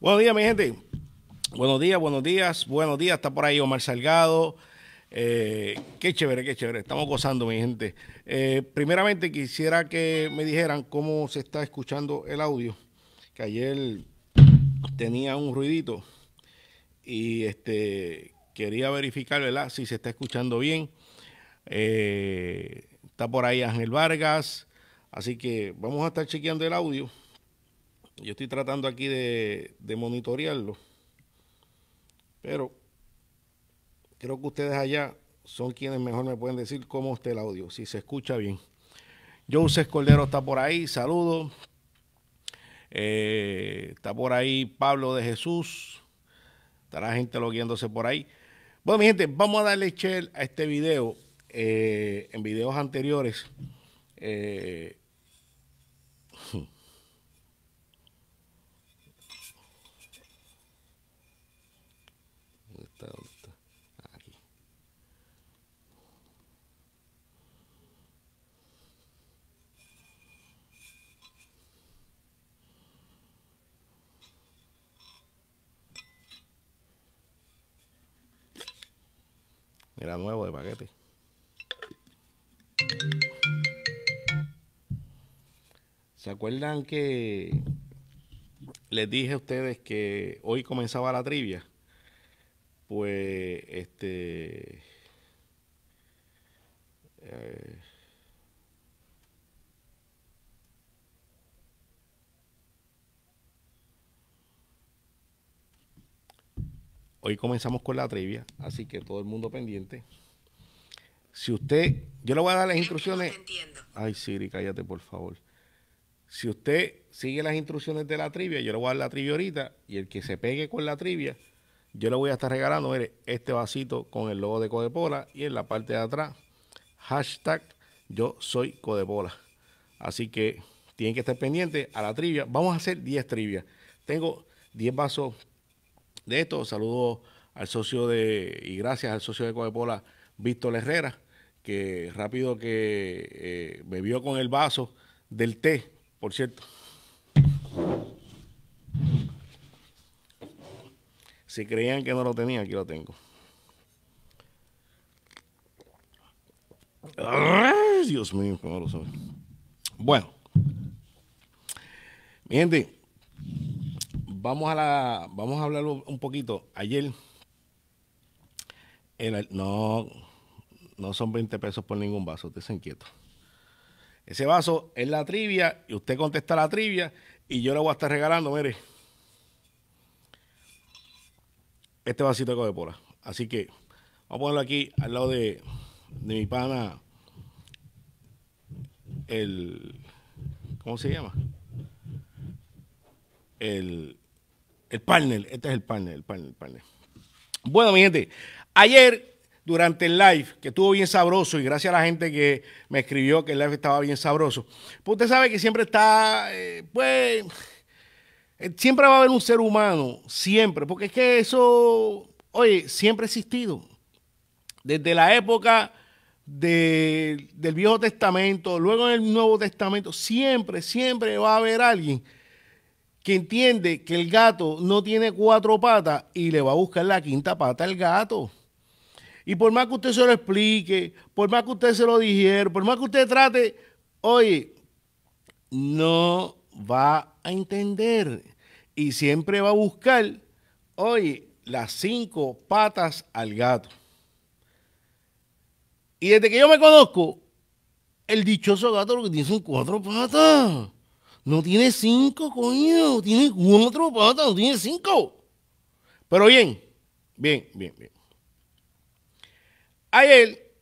Buenos días, mi gente. Buenos días, buenos días, buenos días. Está por ahí Omar Salgado. Eh, qué chévere, qué chévere. Estamos gozando, mi gente. Eh, primeramente, quisiera que me dijeran cómo se está escuchando el audio. Que ayer tenía un ruidito y este quería verificar, Si se está escuchando bien. Eh, está por ahí Ángel Vargas. Así que vamos a estar chequeando el audio yo estoy tratando aquí de, monitorearlo. Pero creo que ustedes allá son quienes mejor me pueden decir cómo está el audio, si se escucha bien. Joseph Cordero está por ahí, saludos. Eh, está por ahí Pablo de Jesús. Estará gente loguiéndose por ahí. Bueno, mi gente, vamos a darle shell a este video. Eh, en videos anteriores eh, nuevo de paquete. ¿Se acuerdan que les dije a ustedes que hoy comenzaba la trivia? Pues este hoy comenzamos con la trivia, así que todo el mundo pendiente. Si usted, yo le voy a dar las instrucciones. Ay, Siri, cállate, por favor. Si usted sigue las instrucciones de la trivia, yo le voy a dar la trivia ahorita, y el que se pegue con la trivia, yo le voy a estar regalando, este vasito con el logo de Codepola y en la parte de atrás, hashtag yo soy Codepola. Así que tienen que estar pendientes a la trivia. Vamos a hacer 10 trivias. Tengo 10 vasos de esto. Saludo al socio de, y gracias al socio de coca Víctor Herrera, que rápido que eh, bebió con el vaso del té, por cierto. Si creían que no lo tenía, aquí lo tengo. Dios mío, no lo soy. Bueno, mi gente, Vamos a, la, vamos a hablar un poquito. Ayer, no, no son 20 pesos por ningún vaso, usted se inquieta. Ese vaso es la trivia y usted contesta la trivia y yo le voy a estar regalando, mire, este vasito de coca Así que vamos a ponerlo aquí al lado de, de mi pana, el, ¿cómo se llama? El, el panel, este es el panel, el panel, el panel. Bueno, mi gente, ayer durante el live, que estuvo bien sabroso, y gracias a la gente que me escribió que el live estaba bien sabroso, pues usted sabe que siempre está, eh, pues, eh, siempre va a haber un ser humano, siempre, porque es que eso, oye, siempre ha existido. Desde la época del Viejo Testamento, luego en el Nuevo Testamento, siempre, siempre va a haber alguien que entiende que el gato no tiene cuatro patas y le va a buscar la quinta pata al gato. Y por más que usted se lo explique, por más que usted se lo dijera, por más que usted trate, oye, no va a entender. Y siempre va a buscar, oye, las cinco patas al gato. Y desde que yo me conozco, el dichoso gato lo que tiene son cuatro patas. No tiene cinco, coño. Tiene cuatro patas, no tiene cinco. Pero bien, bien, bien, bien. Ayer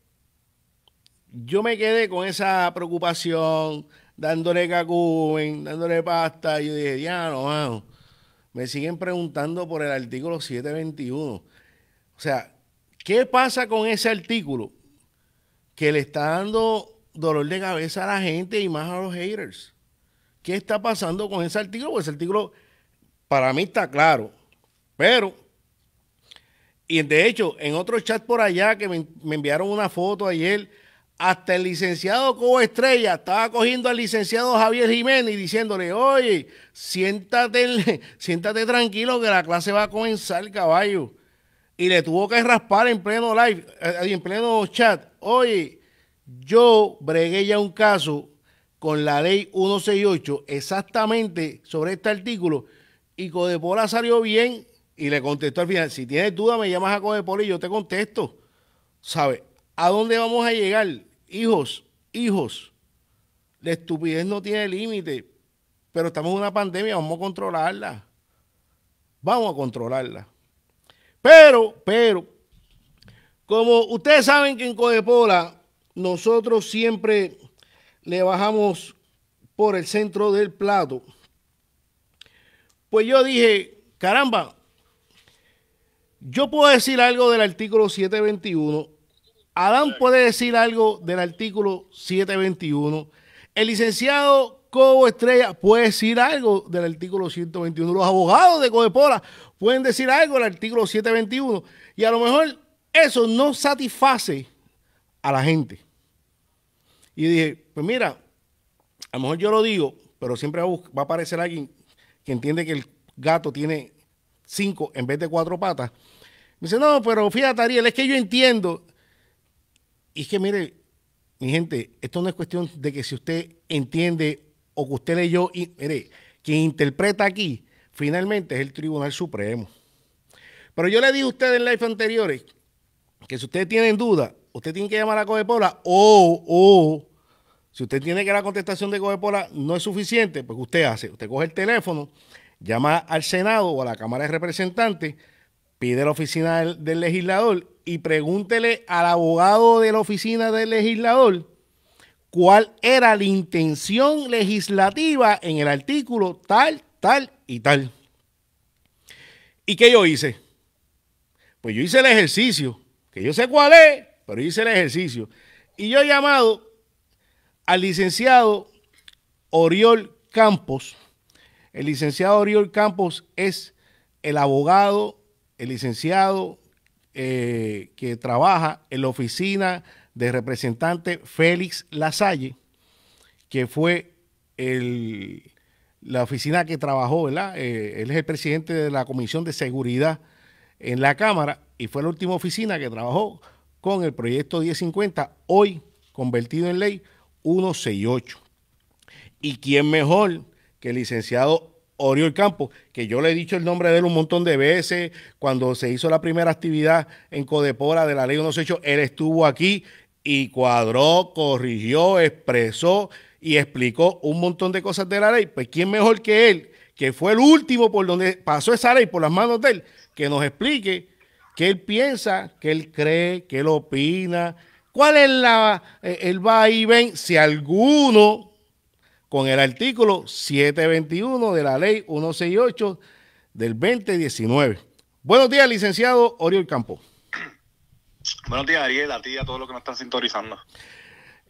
yo me quedé con esa preocupación, dándole cacumen, dándole pasta. Y yo dije, ya no, vamos. Me siguen preguntando por el artículo 721. O sea, ¿qué pasa con ese artículo que le está dando dolor de cabeza a la gente y más a los haters? qué está pasando con ese artículo, porque ese artículo para mí está claro. Pero, y de hecho, en otro chat por allá que me, enviaron una foto ayer, hasta el licenciado Cobo Estrella estaba cogiendo al licenciado Javier Jiménez y diciéndole, oye, siéntate, siéntate tranquilo que la clase va a comenzar, caballo. Y le tuvo que raspar en pleno live, eh, en pleno chat, oye, yo bregué ya un caso con la ley 168 exactamente sobre este artículo y Codepola salió bien y le contestó al final, si tienes duda me llamas a Codepola y yo te contesto. ¿Sabes? ¿A dónde vamos a llegar? Hijos, hijos, la estupidez no tiene límite, pero estamos en una pandemia, vamos a controlarla. Vamos a controlarla. Pero, pero, como ustedes saben que en Codepola nosotros siempre le bajamos por el centro del plato. Pues yo dije, caramba, yo puedo decir algo del artículo 721, Adán puede decir algo del artículo 721, el licenciado Cobo Estrella puede decir algo del artículo 121, los abogados de Codepora pueden decir algo del artículo 721 y a lo mejor eso no satisface a la gente. Y dije, pues mira, a lo mejor yo lo digo, pero siempre va a, aparecer alguien que entiende que el gato tiene cinco en vez de cuatro patas. Me dice, no, pero fíjate, Ariel, es que yo entiendo. Y es que, mire, mi gente, esto no es cuestión de que si usted entiende o que usted yo y, mire, quien interpreta aquí, finalmente es el Tribunal Supremo. Pero yo le dije a ustedes en live anteriores que si ustedes tienen duda usted tiene que llamar a Codepola o, o si usted tiene que la contestación de Codepola no es suficiente, pues usted hace, usted coge el teléfono, llama al Senado o a la Cámara de Representantes, pide la oficina del, del legislador y pregúntele al abogado de la oficina del legislador cuál era la intención legislativa en el artículo tal, tal y tal. ¿Y qué yo hice? Pues yo hice el ejercicio, que yo sé cuál es, pero hice el ejercicio. Y yo he llamado al licenciado Oriol Campos. El licenciado Oriol Campos es el abogado, el licenciado eh, que trabaja en la oficina de representante Félix Lasalle, que fue la oficina que trabajó, ¿verdad? Eh, él es el presidente de la Comisión de Seguridad en la Cámara y fue la última oficina que trabajó con el proyecto 1050, hoy convertido en ley 168. ¿Y quién mejor que el licenciado Oriol Campos, que yo le he dicho el nombre de él un montón de veces, cuando se hizo la primera actividad en Codepora de la ley 168, él estuvo aquí y cuadró, corrigió, expresó y explicó un montón de cosas de la ley. Pues quién mejor que él, que fue el último por donde pasó esa ley, por las manos de él, que nos explique qué él piensa, qué él cree, qué él opina, ¿Cuál es la, eh, el va y ven si alguno con el artículo 721 de la ley 168 del 2019? Buenos días, licenciado Oriol Campo. Buenos días, Ariel, a ti y a todos los que nos están sintonizando.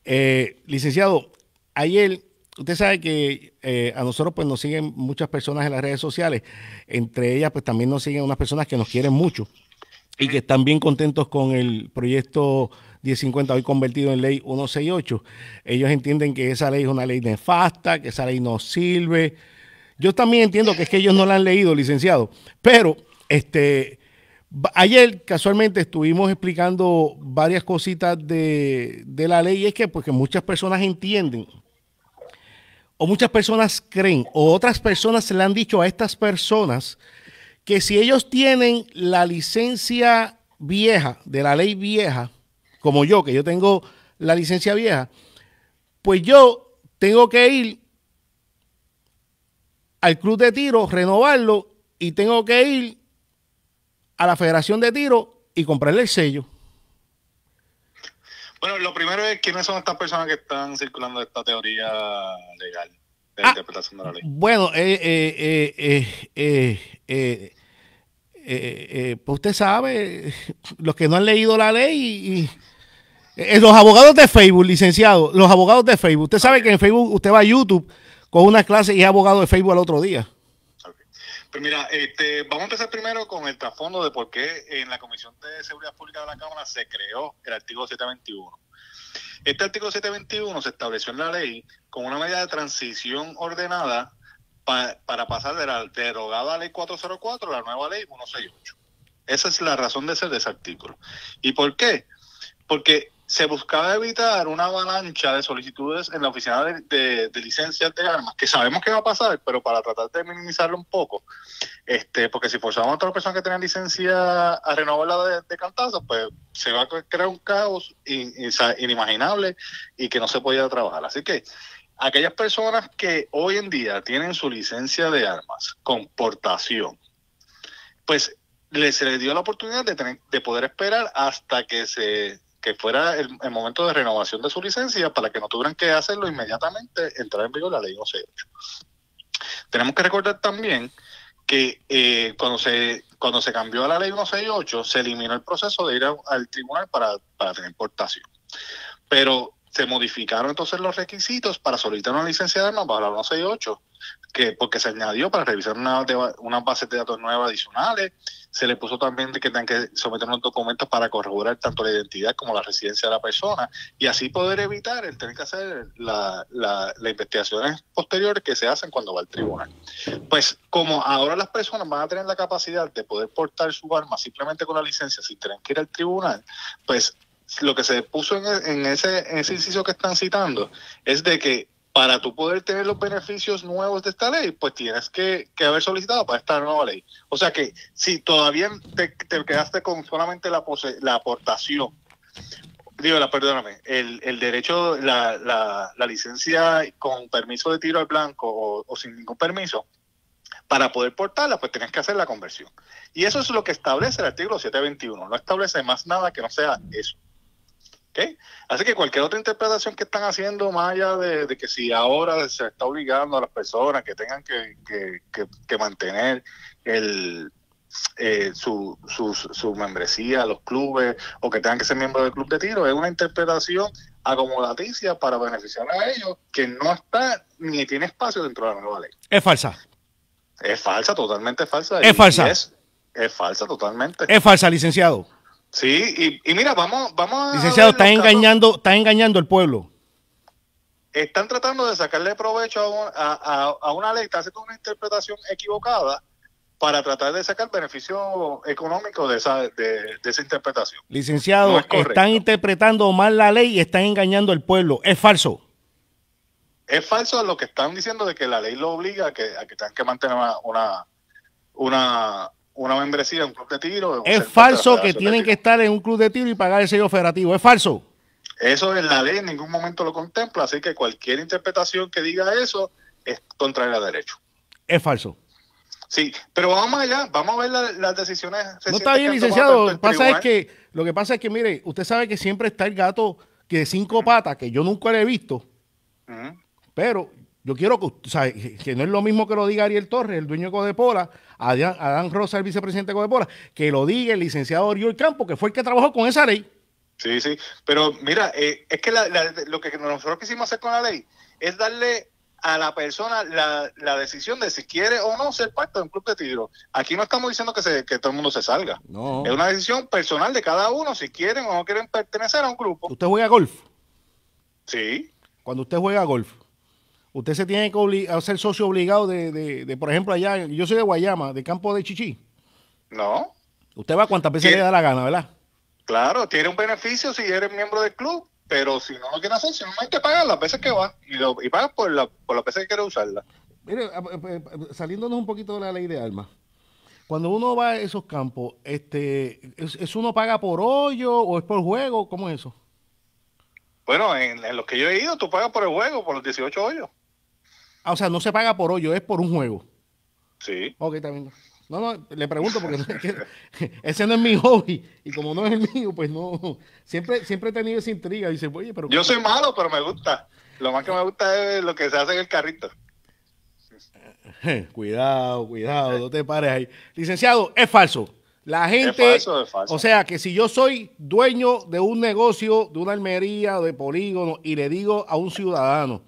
Eh, licenciado, ayer usted sabe que eh, a nosotros pues nos siguen muchas personas en las redes sociales, entre ellas pues también nos siguen unas personas que nos quieren mucho y que están bien contentos con el proyecto 1050, hoy convertido en ley 168. Ellos entienden que esa ley es una ley nefasta, que esa ley no sirve. Yo también entiendo que es que ellos no la han leído, licenciado, pero este, ayer casualmente estuvimos explicando varias cositas de, la ley es que porque pues, muchas personas entienden o muchas personas creen, o otras personas se le han dicho a estas personas que si ellos tienen la licencia vieja, de la ley vieja, como yo, que yo tengo la licencia vieja, pues yo tengo que ir al club de tiro, renovarlo y tengo que ir a la federación de tiro y comprarle el sello. Bueno, lo primero es quiénes son estas personas que están circulando esta teoría legal de ah, interpretación de la ley. Bueno, eh, eh, eh, pues usted sabe, los que no han leído la ley y eh, eh, los abogados de Facebook, licenciado, los abogados de Facebook. Usted sabe que en Facebook usted va a YouTube con una clase y es abogado de Facebook al otro día. Pues mira, este, vamos a empezar primero con el trasfondo de por qué en la Comisión de Seguridad Pública de la Cámara se creó el artículo 721. Este artículo 721 se estableció en la ley como una medida de transición ordenada para pasar de la derogada ley 404 a la nueva ley 168. Esa es la razón de ser de ese artículo. ¿Y por qué? Porque se buscaba evitar una avalancha de solicitudes en la oficina de, de, licencias de armas, que sabemos que va a pasar, pero para tratar de minimizarlo un poco, este, porque si forzamos a otras personas que tenían licencia a renovarla de, de cantazo, pues se va a crear un caos inimaginable y que no se podía trabajar. Así que aquellas personas que hoy en día tienen su licencia de armas con portación, pues les, se les dio la oportunidad de, de poder esperar hasta que se que fuera el, momento de renovación de su licencia para que no tuvieran que hacerlo inmediatamente, entrar en vigor la ley 168 Tenemos que recordar también que eh, cuando se cuando se cambió a la ley 168, se eliminó el proceso de ir al tribunal para, tener importación. Pero se modificaron entonces los requisitos para solicitar una licencia de armas bajo la 168 que porque se añadió para revisar una, una base de datos nuevas adicionales, se le puso también que tengan que someter unos documentos para corroborar tanto la identidad como la residencia de la persona y así poder evitar el tener que hacer las la, investigaciones posteriores que se hacen cuando va al tribunal. Pues como ahora las personas van a tener la capacidad de poder portar su arma simplemente con la licencia sin tener que ir al tribunal, pues lo que se puso en, ese, en ese inciso que están citando es de que para tú poder tener los beneficios nuevos de esta ley, pues tienes que, haber solicitado para esta nueva ley. O sea que si todavía te, quedaste con solamente la, aportación, digo, la, perdóname, el, derecho, la, licencia con permiso de tiro al blanco o, o sin ningún permiso, para poder portarla, pues tienes que hacer la conversión. Y eso es lo que establece el artículo 721. No establece más nada que no sea eso. Así que cualquier otra interpretación que están haciendo, más allá de, que si ahora se está obligando a las personas que tengan que, mantener el, eh, su, su, su membresía, los clubes, o que tengan que ser miembros del club de tiro, es una interpretación acomodaticia para beneficiar a ellos, que no está ni tiene espacio dentro de la nueva ley. Es falsa. Es falsa, totalmente falsa. Es falsa. es falsa, totalmente. Es falsa, licenciado. Sí, y, y mira, vamos, vamos a Licenciado, está engañando, está engañando al pueblo. Están tratando de sacarle provecho a, a, una ley, está haciendo una interpretación equivocada para tratar de sacar beneficio económico de esa, de, esa interpretación. Licenciado, están interpretando mal la ley y están engañando al pueblo. Es falso. Es falso lo que están diciendo de que la ley lo obliga a que, a que tengan que mantener una, una, una membresía en un club de tiro. Es falso que tienen que estar en un club de tiro y pagar el sello operativo. Es falso. Eso es la ley en ningún momento lo contempla, así que cualquier interpretación que diga eso es contra el derecho. Es falso. Sí, pero vamos allá, vamos a ver las decisiones. No está bien, licenciado. Lo que, pasa es que, lo que pasa es que, mire, usted sabe que siempre está el gato que de cinco patas, que yo nunca le he visto, pero yo quiero que, o que no es lo mismo que lo diga Ariel Torres, el dueño de Codepola, Adán, Rosa, el vicepresidente de Codepola, que lo diga el licenciado Oriol Campo, que fue el que trabajó con esa ley. Sí, sí, pero mira, eh, es que lo que nosotros quisimos hacer con la ley es darle a la persona la, decisión de si quiere o no ser parte de un club de tiro. Aquí no estamos diciendo que, se, todo el mundo se salga. No. Es una decisión personal de cada uno si quieren o no quieren pertenecer a un grupo. ¿Usted juega golf? Sí. Cuando usted juega golf, usted se tiene que hacer socio obligado de, por ejemplo, allá, yo soy de Guayama, de Campo de Chichí. No. Usted va cuantas veces le da la gana, ¿verdad? Claro, tiene un beneficio si eres miembro del club, pero si no lo quieres hacer, si no hay que pagar las veces que va y, por, la, por las veces que quiere usarla. Mire, saliéndonos un poquito de la ley de alma cuando uno va a esos campos, este, ¿es, uno paga por hoyo o es por juego? ¿Cómo es eso? Bueno, en, en los que yo he ido, tú pagas por el juego, por los 18 hoyos. Ah, o sea, no se paga por hoyo, es por un juego. Sí. Ok, también. No, no, le pregunto porque ese no es mi hobby y como no es el mío, pues no. Siempre, siempre he tenido esa intriga. Dice, oye, pero. Yo soy malo, pero me gusta. Lo más que me gusta es lo que se hace en el carrito. Eh, eh, cuidado, cuidado, no te pares ahí. Licenciado, es falso. La gente, es falso, es falso. o sea, que si yo soy dueño de un negocio, de una almería, de polígono, y le digo a un ciudadano,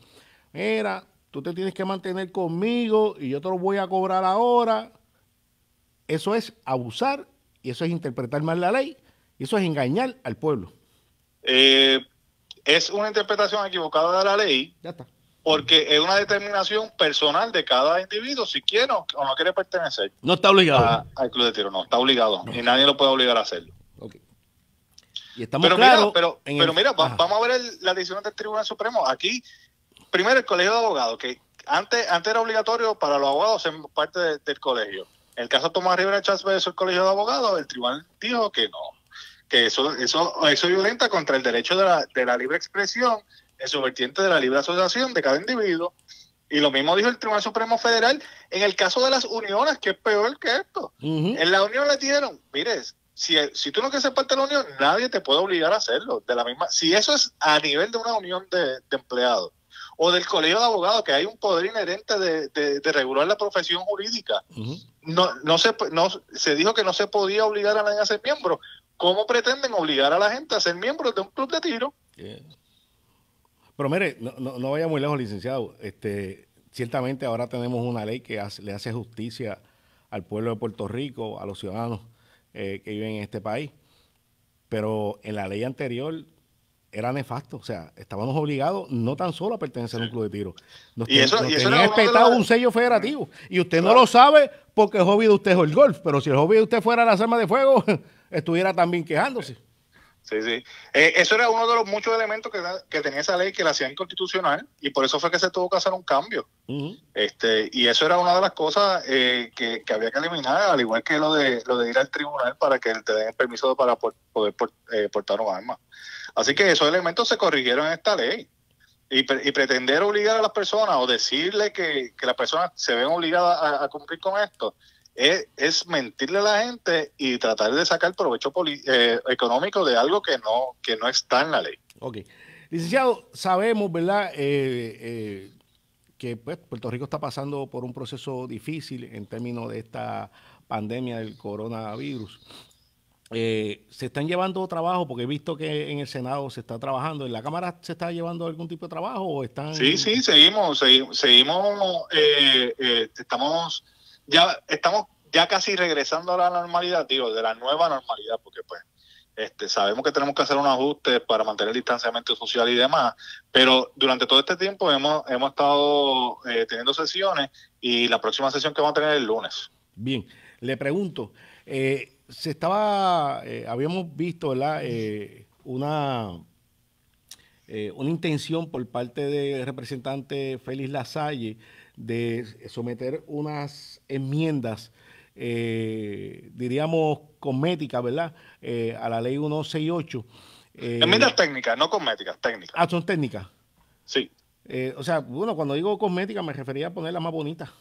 mira, tú te tienes que mantener conmigo y yo te lo voy a cobrar ahora. Eso es abusar y eso es interpretar mal la ley y eso es engañar al pueblo. Eh, es una interpretación equivocada de la ley. Ya Porque es una determinación personal de cada individuo si quiere o no quiere pertenecer. No está obligado. al club de tiro, no, está obligado. Y nadie lo puede obligar a hacerlo. Okay. pero, mira, vamos a ver la decisión del Tribunal Supremo. Aquí primero el colegio de abogados, que antes, antes era obligatorio para los abogados ser parte del colegio. En el caso de Tomás Rivera Chávez el colegio de abogados, el tribunal dijo que no, que eso, eso, eso violenta contra el derecho de la, de la libre expresión en su vertiente de la libre asociación de cada individuo. Y lo mismo dijo el Tribunal Supremo Federal en el caso de las uniones, que es peor que esto. En la unión le dieron, mire, si, si tú no quieres ser parte de la unión, nadie te puede obligar a hacerlo. De la misma, si eso es a nivel de una unión de empleados, o del colegio de abogados, que hay un poder inherente de, regular la profesión jurídica. no, se, no se dijo que no se podía obligar a nadie a ser miembro. ¿Cómo pretenden obligar a la gente a ser miembro de un club de tiro? Pero mire, no, vaya muy lejos, licenciado. Este, ciertamente ahora tenemos una ley que le hace justicia al pueblo de Puerto Rico, a los ciudadanos eh, que viven en este país. Pero en la ley anterior era nefasto. O sea, estábamos obligados no tan solo a pertenecer a un club de tiro. Nos, y eso, y eso un sello federativo. Y usted no lo sabe porque el hobby de usted es el golf. Pero si el hobby de usted fuera las armas de fuego, estuviera también quejándose. Sí, sí. Eh, eso era uno de los muchos elementos que, tenía esa ley que la hacía inconstitucional y por eso fue que se tuvo que hacer un cambio. este Y eso era una de las cosas eh, que, había que eliminar, al igual que lo de, lo de ir al tribunal para que te den permiso para poder eh, portar un arma. Así que esos elementos se corrigieron en esta ley. Y, pretender obligar a las personas o decirle que, las personas se ven obligadas a, cumplir con esto es, mentirle a la gente y tratar de sacar provecho eh, económico de algo que no, que no está en la ley. Ok. Licenciado, sabemos, ¿verdad? Eh, eh, que pues, Puerto Rico está pasando por un proceso difícil en términos de esta pandemia del coronavirus. Eh, ¿Se están llevando trabajo? Porque he visto que en el Senado se está trabajando. ¿En la Cámara se está llevando algún tipo de trabajo o están...? Sí, sí, seguimos, seguimos, eh, eh, estamos, ya, estamos ya casi regresando a la normalidad, digo, de la nueva normalidad, porque pues este, sabemos que tenemos que hacer un ajuste para mantener el distanciamiento social y demás, pero durante todo este tiempo hemos, hemos estado teniendo sesiones y la próxima sesión que vamos a tener es el lunes. Bien, le pregunto... Eh, se estaba, eh, habíamos visto, eh, una, eh, una intención por parte del representante Félix Lasalle de someter unas enmiendas, diríamos, cosméticas, ¿verdad? a la ley 168. enmiendas técnicas, no cosméticas, técnicas. Ah, son técnicas. Sí. o sea, bueno, cuando digo cosméticas me refería a ponerla más bonita.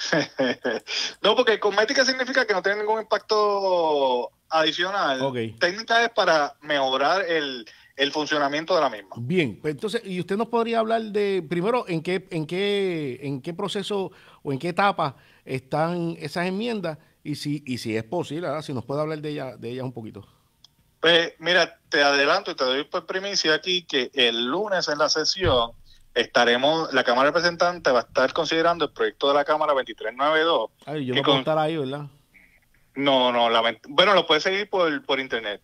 no, porque cosmética significa que no tiene ningún impacto adicional. Técnica es para mejorar el, funcionamiento de la misma. Bien, pues entonces, ¿y usted nos podría hablar de, primero, en qué, en qué, en qué proceso o en qué etapa están esas enmiendas? Y si, y si es posible, ahora si nos puede hablar de ellas de ellas un poquito. Pues mira, te adelanto y te doy por primicia aquí que el lunes en la sesión estaremos, la Cámara de Representantes va a estar considerando el proyecto de la Cámara 2392. yo no puedo estar ahí, ¿verdad? No, no, bueno, lo puedes seguir por, internet.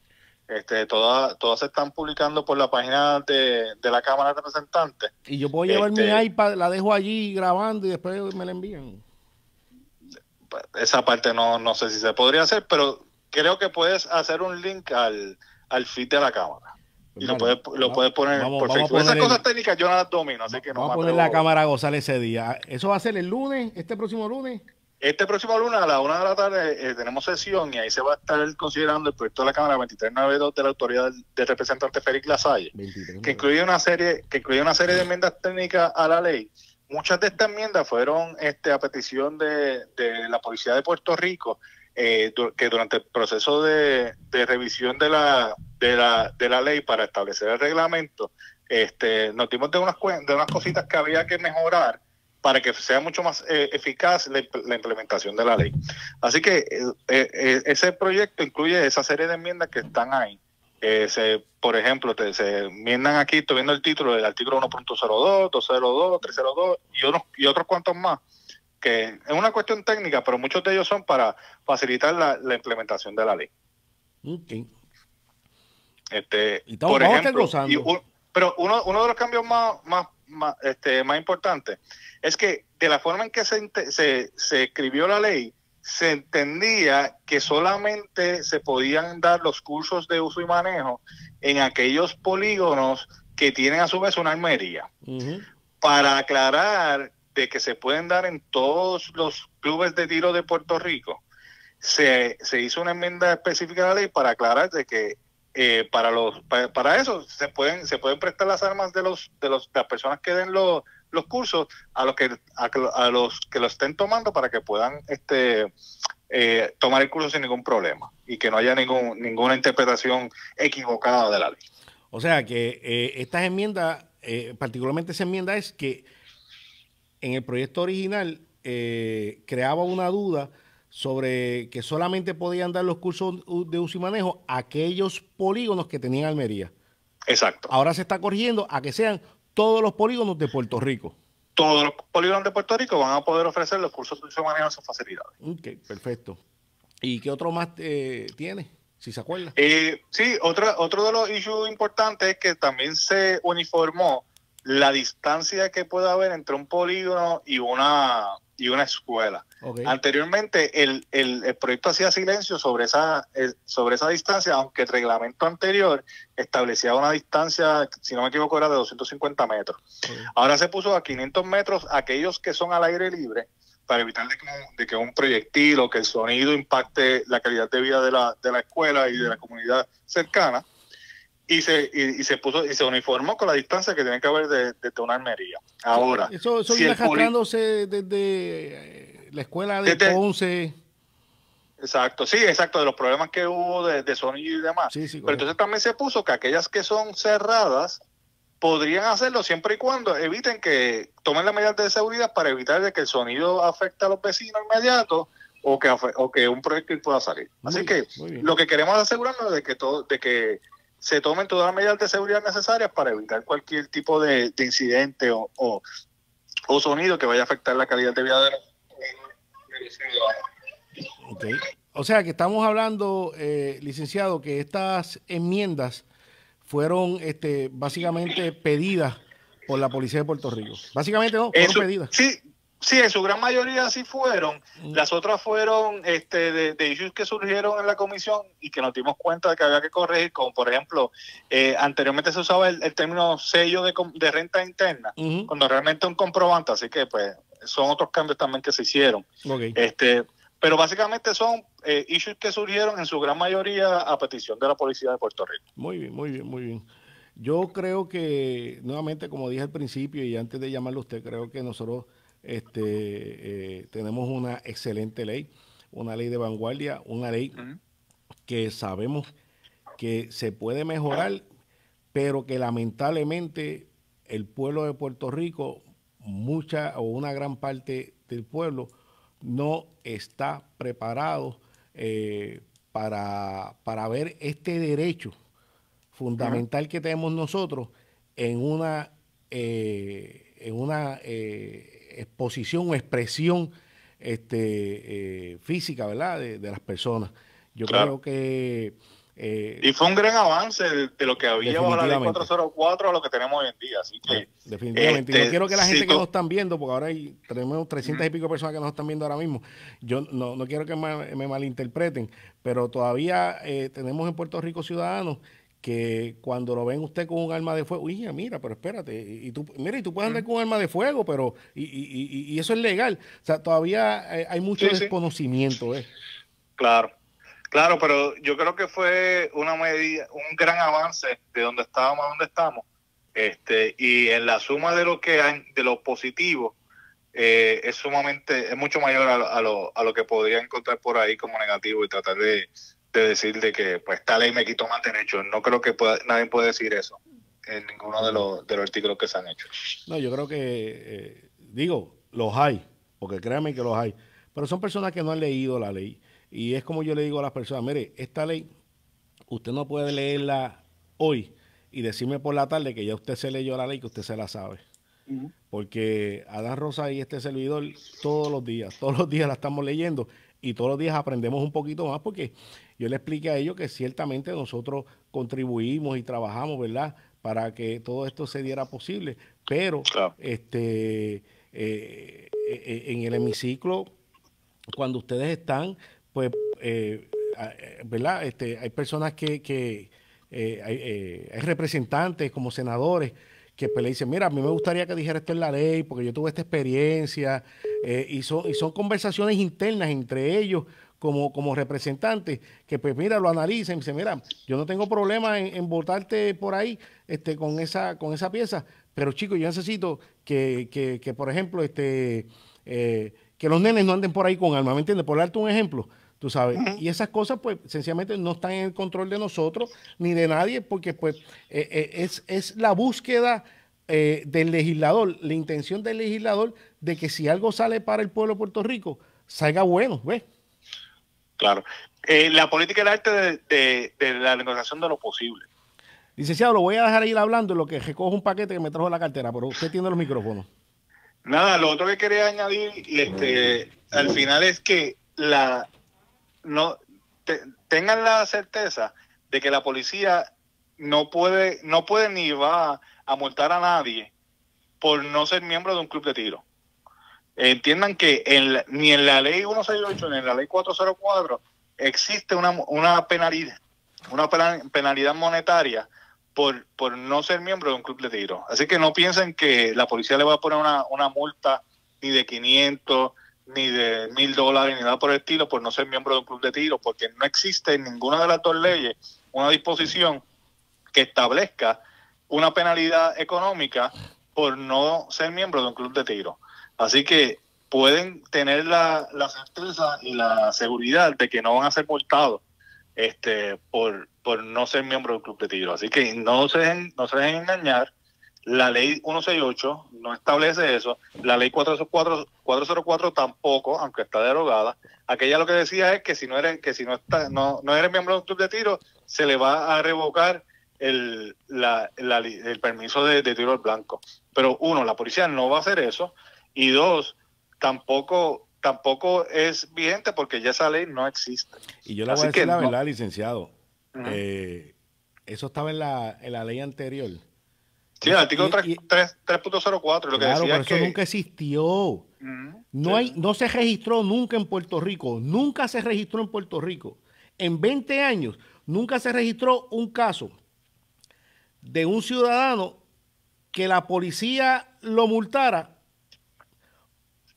Este, todas, todas se están publicando por la página de, la Cámara de Representantes. Y yo puedo llevar mi este, iPad, la dejo allí grabando y después me la envían. Esa parte no, no sé si se podría hacer, pero creo que puedes hacer un link al, al feed de la Cámara. Pues y lo puedes puede poner vamos, Esas cosas técnicas yo no las domino, así que no. Vamos a poner la cámara a gozar ese día. Ah, ¿Eso va a ser el lunes, este próximo lunes? Este próximo lunes a la una de la tarde eh, tenemos sesión y ahí se va a estar considerando el proyecto de la Cámara 2392 de la autoridad del, representante Félix Lasalle, que incluye una serie, que incluye una serie de enmiendas técnicas a la ley. Muchas de estas enmiendas fueron este, a petición de, de la Policía de Puerto Rico eh, que durante el proceso de, revisión de la, de la, ley para establecer el reglamento, este, nos dimos de unas, de unas cositas que había que mejorar para que sea mucho más eh, eficaz la, implementación de la ley. Así que eh, ese proyecto incluye esa serie de enmiendas que están ahí. por ejemplo, se enmiendan aquí, estoy viendo el título del artículo 1.02, 202, 302 y, unos, y otros cuantos más es una cuestión técnica, pero muchos de ellos son para facilitar la, implementación de la ley. Este, por pero uno, de los cambios más, más, este, más importantes es que de la forma en que se, escribió la ley, se entendía que solamente se podían dar los cursos de uso y manejo en aquellos polígonos que tienen a su vez una armería. Para aclarar de que se pueden dar en todos los clubes de tiro de Puerto Rico, se, hizo una enmienda específica a la ley para aclarar de que eh, para los para, eso se pueden se pueden prestar las armas de los de los las personas que den los, cursos a los que a, los que lo estén tomando para que puedan este eh, tomar el curso sin ningún problema y que no haya ningún, ninguna interpretación equivocada de la ley. O sea que eh, estas enmiendas, particularmente esa enmienda es que en el proyecto original eh, creaba una duda sobre que solamente podían dar los cursos de uso y manejo a aquellos polígonos que tenían Almería. Exacto. Ahora se está corrigiendo a que sean todos los polígonos de Puerto Rico. Todos los polígonos de Puerto Rico van a poder ofrecer los cursos de uso y manejo a sus facilidades. Ok, perfecto. ¿Y qué otro más eh, tiene? Si se acuerda. Eh, sí, otro, otro de los issues importantes es que también se uniformó la distancia que puede haber entre un polígono y una y una escuela. Anteriormente el, proyecto hacía silencio sobre esa eh, sobre esa distancia, aunque el reglamento anterior establecía una distancia, si no me equivoco, era de 250 metros. Ahora se puso a 500 metros aquellos que son al aire libre para evitar que, que, un proyectil o que el sonido impacte la calidad de vida de la, de la escuela y de la comunidad cercana y se, y, se puso y se uniformó con la distancia que tiene que haber de, desde una almería. Ahora, eso, eso si desde eh, la escuela de desde, Exacto, sí, exacto, de los problemas que hubo de, de sonido y demás. Pero entonces también se puso que aquellas que son cerradas podrían hacerlo siempre y cuando eviten que tomen las medidas de seguridad para evitar de que el sonido afecte a los vecinos inmediatos o que, o que un proyecto pueda salir. Así que lo que queremos asegurarnos de que todo, de que se tomen todas las medidas de seguridad necesarias para evitar cualquier tipo de, incidente o, o, sonido que vaya a afectar la calidad de vida de los, O sea que estamos hablando, eh, licenciado, que estas enmiendas fueron este, básicamente pedidas por la policía de Puerto Rico. Básicamente no, fueron pedidas. Sí, Sí, en su gran mayoría sí fueron. Mm. Las otras fueron este, de, issues que surgieron en la comisión y que nos dimos cuenta de que había que corregir, como por ejemplo, eh, anteriormente se usaba el, término sello de, renta interna, cuando realmente es un comprobante, así que pues son otros cambios también que se hicieron. Este, pero básicamente son eh, issues que surgieron en su gran mayoría a petición de la Policía de Puerto Rico. Muy bien, muy bien, muy bien. Yo creo que, nuevamente, como dije al principio y antes de llamarlo usted, creo que nosotros este, eh, tenemos una excelente ley, una ley de vanguardia, una ley que sabemos que se puede mejorar, pero que lamentablemente el pueblo de Puerto Rico, mucha o una gran parte del pueblo, no está preparado eh, para, ver este derecho fundamental que tenemos nosotros en una, eh, en una exposición o expresión este, eh, física, ¿verdad? De, las personas. Yo creo que... Eh, y fue un gran avance de, lo que había bajo la ley 404 a lo que tenemos hoy en día. definitivamente. yo este, quiero que la gente que nos están viendo, porque ahora hay, tenemos 300 y pico personas que nos están viendo ahora mismo, yo no, no quiero que me, malinterpreten, pero todavía eh, tenemos en Puerto Rico ciudadanos que cuando lo ven usted con un arma de fuego, uy, mira, pero espérate, y, tú, mira, y tú puedes andar con un arma de fuego, pero, y, y, y eso es legal. O sea, todavía eh, hay, mucho desconocimiento. Eh. Claro, claro, pero yo creo que fue una medida, un gran avance de donde estábamos a donde estamos. Este, y en la suma de lo que hay, de lo positivo, eh, es sumamente, es mucho mayor a, a, lo, a lo que podría encontrar por ahí como negativo y tratar de decir de que pues esta ley me quitó más derechos. No creo que pueda, nadie puede decir eso en ninguno de los, de los artículos que se han hecho. No, yo creo que, eh, digo, los hay, porque créanme que los hay, pero son personas que no han leído la ley. Y es como yo le digo a las personas, mire, esta ley usted no puede leerla hoy y decirme por la tarde que ya usted se leyó la ley, que usted se la sabe. Porque Adán Rosa y este servidor todos los días, todos los días la estamos leyendo y todos los días aprendemos un poquito más porque yo le expliqué a ellos que ciertamente nosotros contribuimos y trabajamos, ¿verdad?, para que todo esto se diera posible, pero este eh, eh, eh, en el hemiciclo, cuando ustedes están, pues, ¿verdad?, este, hay personas que, que hay, representantes como senadores que pues, le dicen, mira, a mí me gustaría que dijera esto en la ley, porque yo tuve esta experiencia, y son conversaciones internas entre ellos como, como representantes, que pues mira, lo analicen, dice, mira, yo no tengo problema en, votarte por ahí este, con, esa, con esa pieza, pero chicos, yo necesito que, por ejemplo, este, eh, que los nenes no anden por ahí con armas, ¿me entiendes? Por darte un ejemplo, tú sabes. Y esas cosas, pues, sencillamente no están en el control de nosotros ni de nadie, porque pues eh, eh, es, es la búsqueda del legislador, la intención del legislador de que si algo sale para el pueblo de Puerto Rico, salga bueno, ¿ves? Claro. Eh, la política era arte de, la negociación de lo posible. Licenciado, lo voy a dejar ahí hablando lo que recojo un paquete que me trajo la cartera, pero usted tiene los micrófonos. Nada, lo otro que quería añadir este, al final es que la no tengan la certeza de que la policía no puede no puede ni va a multar a nadie por no ser miembro de un club de tiro entiendan que ni en la ley 168 ni en la ley 404 existe una, una penalidad una penalidad monetaria por, por no ser miembro de un club de tiro. Así que no piensen que la policía le va a poner una, multa ni de 500, ni de 1000 dólares, ni nada por el estilo, por no ser miembro de un club de tiro, porque no existe en ninguna de las dos leyes una disposición que establezca una penalidad económica por no ser miembro de un club de tiro. Así que pueden tener la, certeza y la seguridad de que no van a ser cortados este, por, no ser miembro del club de tiro. Así que no se dejen, no se engañar. La ley 168 no establece eso. La ley 404, tampoco, aunque está derogada. Aquella lo que decía es que si no eres, que si no no, eres miembro del un club de tiro, se le va a revocar el, permiso de tiro al blanco. Pero uno, la policía no va a hacer eso. Y dos, tampoco tampoco es vigente porque ya esa ley no existe. Y yo le voy a decir la verdad, licenciado. Eh, eso estaba en la, ley anterior. Sí, el artículo 3.04, lo que decía pero eso nunca existió. no, hay, no se registró nunca en Puerto Rico. Nunca se registró en Puerto Rico. En 20 años, nunca se registró un caso de un ciudadano que la policía lo multara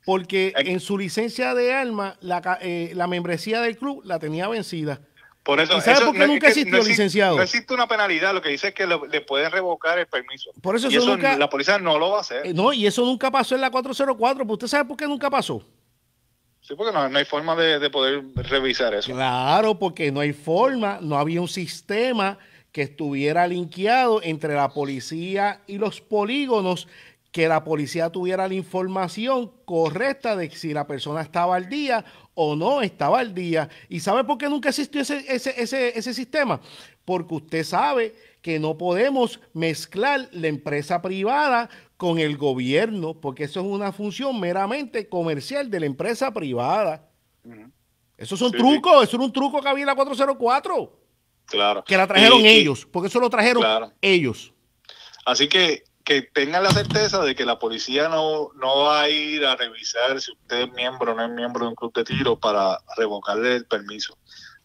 porque en su licencia de arma, la, eh, la membresía del club la tenía vencida. Por ¿Y sabe por qué nunca existió, licenciado? No existe una penalidad, lo que dice es que le pueden revocar el permiso. Por eso, y eso la policía no lo va a hacer. Eh, no, y eso nunca pasó en la 404, pues, ¿usted sabe por qué nunca pasó? Sí, porque no, hay forma de, de, poder revisar eso. Claro, porque no hay forma, no había un sistema que estuviera linkeado entre la policía y los polígonos que la policía tuviera la información correcta de si la persona estaba al día o no estaba al día. ¿Y sabe por qué nunca existió ese, ese, sistema? Porque usted sabe que no podemos mezclar la empresa privada con el gobierno, porque eso es una función meramente comercial de la empresa privada. Eso son un trucos, eso era un truco que había en la 404. Claro. Que la trajeron ellos, porque eso lo trajeron ellos. Así que que tengan la certeza de que la policía no, no va a ir a revisar si usted es miembro o no es miembro de un club de tiro para revocarle el permiso.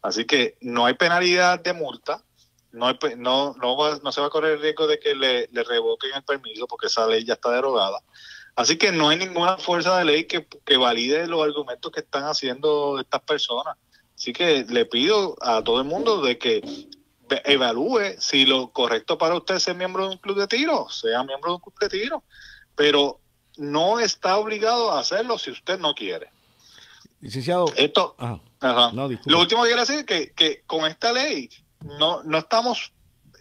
Así que no hay penalidad de multa, no, no, no, va, no se va a correr el riesgo de que le, revoquen el permiso porque esa ley ya está derogada. Así que no hay ninguna fuerza de ley que, que valide los argumentos que están haciendo estas personas. Así que le pido a todo el mundo de que evalúe si lo correcto para usted ser miembro de un club de tiro, sea miembro de un club de tiro, pero no está obligado a hacerlo si usted no quiere. Licenciado. Esto, lo último que quiero decir es que, que con esta ley no, no estamos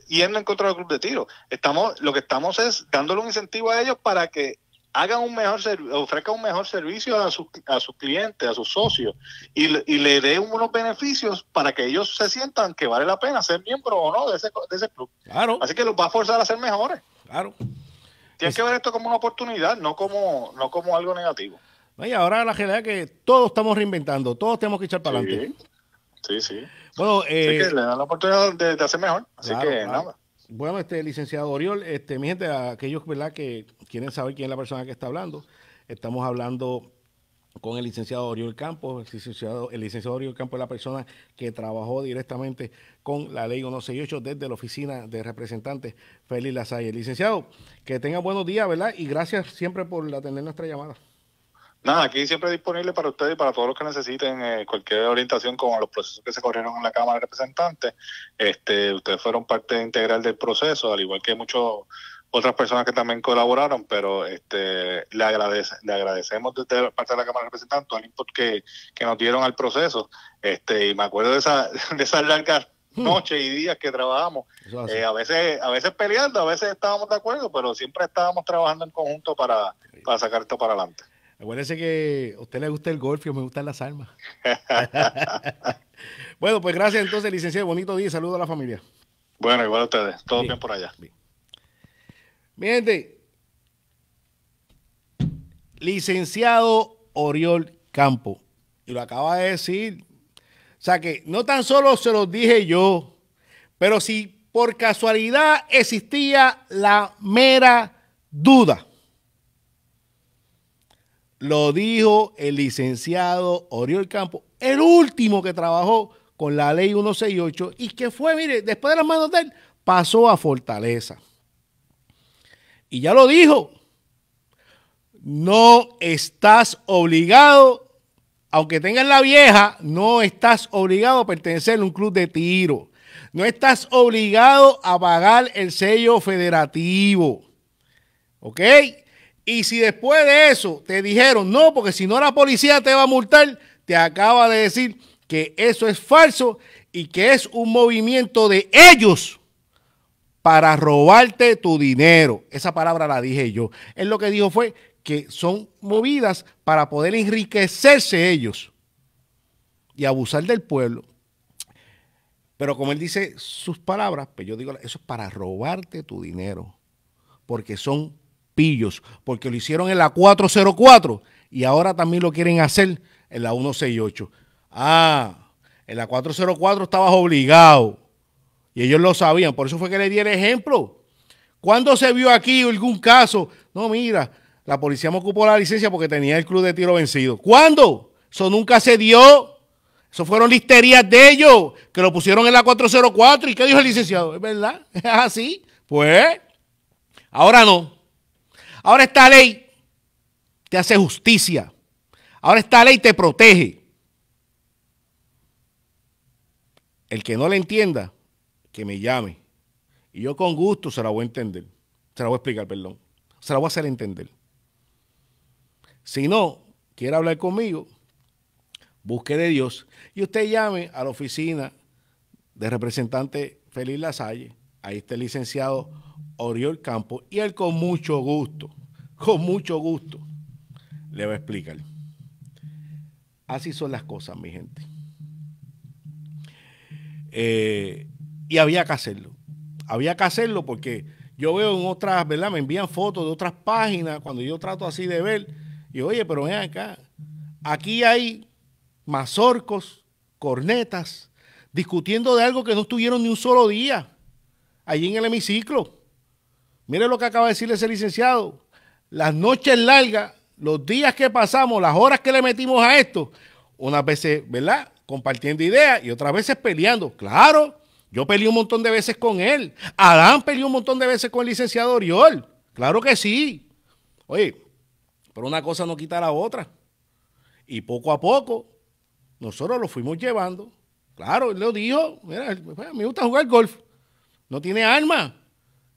yendo en contra del club de tiro. Estamos, lo que estamos es dándole un incentivo a ellos para que hagan un mejor ofrezca un mejor servicio a sus a sus clientes, a sus socios y, le dé unos beneficios para que ellos se sientan que vale la pena ser miembro o no de ese, de ese club. Claro. Así que los va a forzar a ser mejores. Claro. Tienes que ver esto como una oportunidad, no como no como algo negativo. Y ahora la realidad es que todos estamos reinventando, todos tenemos que echar para adelante. Sí, sí. Bueno, eh, que le dan la oportunidad de, de hacer mejor. Así que nada. Bueno, este licenciado Oriol, este, mi gente, aquellos ¿verdad? que quieren saber quién es la persona que está hablando, estamos hablando con el licenciado Oriol Campos. El licenciado, Oriol Campos es la persona que trabajó directamente con la ley 168 desde la oficina de representantes Félix el Licenciado, que tenga buenos días, ¿verdad? Y gracias siempre por atender nuestra llamada. Nada, aquí siempre disponible para ustedes y para todos los que necesiten eh, cualquier orientación con los procesos que se corrieron en la Cámara de Representantes. Este, ustedes fueron parte integral del proceso, al igual que muchas otras personas que también colaboraron, pero este, le, agradece, le agradecemos desde parte de la Cámara de Representantes el input que, nos dieron al proceso. Este, y me acuerdo de, esa, de esas largas hmm. noches y días que trabajamos. Eh, a veces a veces peleando, a veces estábamos de acuerdo, pero siempre estábamos trabajando en conjunto para, para sacar esto para adelante. Acuérdese que a usted le gusta el golf y me gustan las armas. bueno, pues gracias entonces, licenciado. Bonito día Saludos a la familia. Bueno, igual a ustedes. Todo bien, por allá. Bien. licenciado Oriol Campo, y lo acaba de decir. O sea que no tan solo se los dije yo, pero si por casualidad existía la mera duda lo dijo el licenciado Oriol Campo, el último que trabajó con la ley 168 y que fue, mire, después de las manos de él, pasó a Fortaleza. Y ya lo dijo, no estás obligado, aunque tengas la vieja, no estás obligado a pertenecer a un club de tiro. No estás obligado a pagar el sello federativo. ¿Ok? Y si después de eso te dijeron, no, porque si no la policía te va a multar, te acaba de decir que eso es falso y que es un movimiento de ellos para robarte tu dinero. Esa palabra la dije yo. Él lo que dijo fue que son movidas para poder enriquecerse ellos y abusar del pueblo. Pero como él dice sus palabras, pues yo digo, eso es para robarte tu dinero, porque son pillos, porque lo hicieron en la 404 y ahora también lo quieren hacer en la 168. Ah, en la 404 estabas obligado y ellos lo sabían, por eso fue que le di el ejemplo. ¿Cuándo se vio aquí algún caso? No, mira, la policía me ocupó la licencia porque tenía el club de tiro vencido. ¿Cuándo? Eso nunca se dio. Eso fueron listerías de ellos, que lo pusieron en la 404. ¿Y qué dijo el licenciado? ¿Es verdad? ¿Es así? Pues, ahora no. Ahora esta ley te hace justicia. Ahora esta ley te protege. El que no la entienda, que me llame. Y yo con gusto se la voy a entender. Se la voy a explicar, perdón. Se la voy a hacer entender. Si no, quiere hablar conmigo, busque de Dios y usted llame a la oficina de representante Feliz Lasalle Ahí está el licenciado Oriol Campo y él con mucho gusto, con mucho gusto, le va a explicar. Así son las cosas, mi gente. Eh, y había que hacerlo. Había que hacerlo porque yo veo en otras, ¿verdad? Me envían fotos de otras páginas cuando yo trato así de ver. Y oye, pero ven acá. Aquí hay mazorcos, cornetas, discutiendo de algo que no estuvieron ni un solo día allí en el hemiciclo. Mire lo que acaba de decirle ese licenciado. Las noches largas, los días que pasamos, las horas que le metimos a esto, unas veces, ¿verdad? Compartiendo ideas y otras veces peleando. Claro, yo peleé un montón de veces con él. Adán peleó un montón de veces con el licenciado Oriol. Claro que sí. Oye, pero una cosa no quita la otra. Y poco a poco, nosotros lo fuimos llevando. Claro, él lo dijo, mira, pues, me gusta jugar golf no tiene alma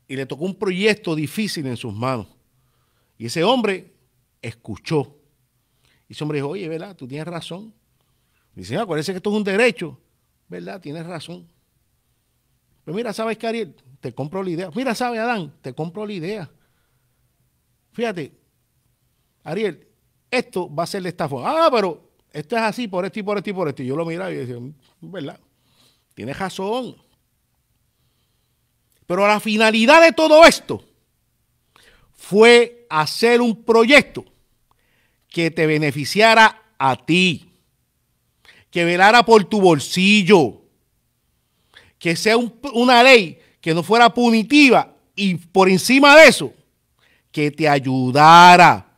y le tocó un proyecto difícil en sus manos. Y ese hombre escuchó. Y ese hombre dijo, oye, ¿verdad? Tú tienes razón. dice dice, ah, acuérdese que esto es un derecho. ¿Verdad? Tienes razón. Pero pues mira, ¿sabes, Ariel? Te compro la idea. Mira, ¿sabes, Adán? Te compro la idea. Fíjate, Ariel, esto va a ser la estafa. Ah, pero esto es así por este y por esto y por esto. Y yo lo miraba y decía, ¿verdad? Tienes razón. Pero la finalidad de todo esto fue hacer un proyecto que te beneficiara a ti, que velara por tu bolsillo, que sea una ley que no fuera punitiva y por encima de eso, que te ayudara,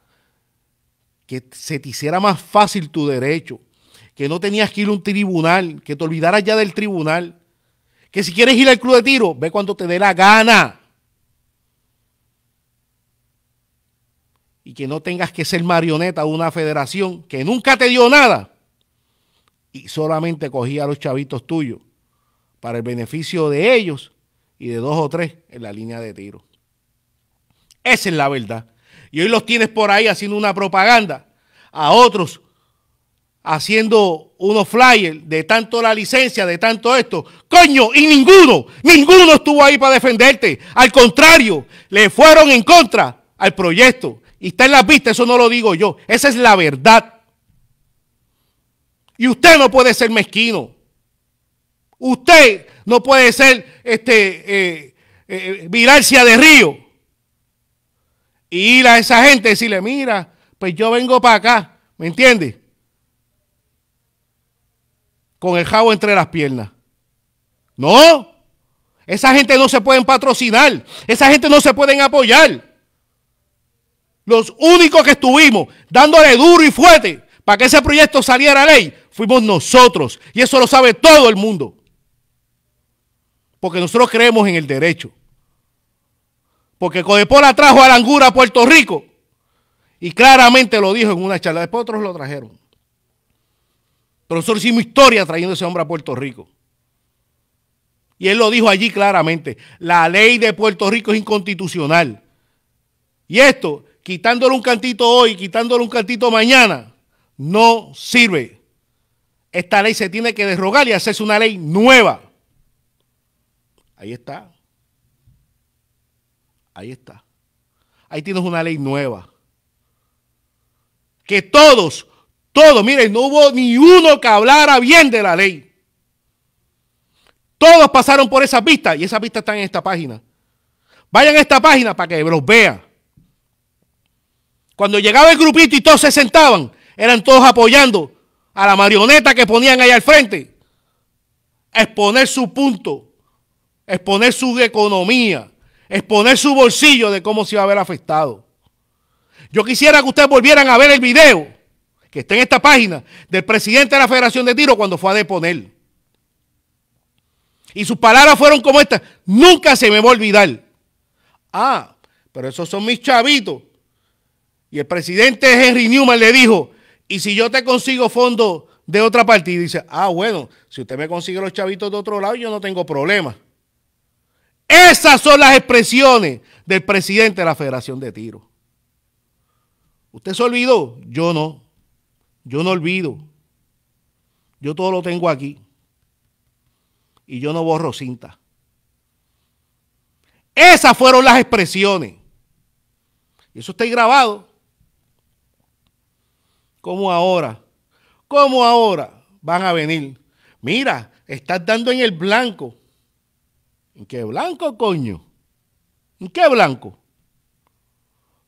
que se te hiciera más fácil tu derecho, que no tenías que ir a un tribunal, que te olvidaras ya del tribunal, que si quieres ir al club de tiro, ve cuando te dé la gana. Y que no tengas que ser marioneta de una federación que nunca te dio nada y solamente cogía a los chavitos tuyos para el beneficio de ellos y de dos o tres en la línea de tiro. Esa es la verdad. Y hoy los tienes por ahí haciendo una propaganda a otros haciendo unos flyers de tanto la licencia, de tanto esto. Coño, y ninguno, ninguno estuvo ahí para defenderte. Al contrario, le fueron en contra al proyecto. Y está en la pista, eso no lo digo yo. Esa es la verdad. Y usted no puede ser mezquino. Usted no puede ser este eh, eh, de río. Y ir a esa gente y decirle, mira, pues yo vengo para acá. ¿Me entiendes? con el jabo entre las piernas. No, esa gente no se pueden patrocinar, esa gente no se pueden apoyar. Los únicos que estuvimos dándole duro y fuerte para que ese proyecto saliera a ley fuimos nosotros. Y eso lo sabe todo el mundo. Porque nosotros creemos en el derecho. Porque Codepola trajo a la angura a Puerto Rico. Y claramente lo dijo en una charla. Después otros lo trajeron. Pero nosotros hicimos historia trayendo ese hombre a Puerto Rico. Y él lo dijo allí claramente. La ley de Puerto Rico es inconstitucional. Y esto, quitándole un cantito hoy, quitándole un cantito mañana, no sirve. Esta ley se tiene que derrogar y hacerse una ley nueva. Ahí está. Ahí está. Ahí tienes una ley nueva. Que todos todo, miren, no hubo ni uno que hablara bien de la ley. Todos pasaron por esa pista y esa pista está en esta página. Vayan a esta página para que los vean. Cuando llegaba el grupito y todos se sentaban, eran todos apoyando a la marioneta que ponían ahí al frente. exponer su punto, exponer su economía, exponer su bolsillo de cómo se iba a ver afectado. Yo quisiera que ustedes volvieran a ver el video que está en esta página, del presidente de la Federación de Tiro cuando fue a deponer. Y sus palabras fueron como estas, nunca se me va a olvidar. Ah, pero esos son mis chavitos. Y el presidente Henry Newman le dijo, y si yo te consigo fondos de otra parte, y dice, ah, bueno, si usted me consigue los chavitos de otro lado, yo no tengo problema. Esas son las expresiones del presidente de la Federación de Tiro. ¿Usted se olvidó? Yo no. Yo no olvido. Yo todo lo tengo aquí. Y yo no borro cinta. Esas fueron las expresiones. Eso está grabado. ¿Cómo ahora, ¿Cómo ahora van a venir. Mira, estás dando en el blanco. ¿En qué blanco, coño? ¿En qué blanco?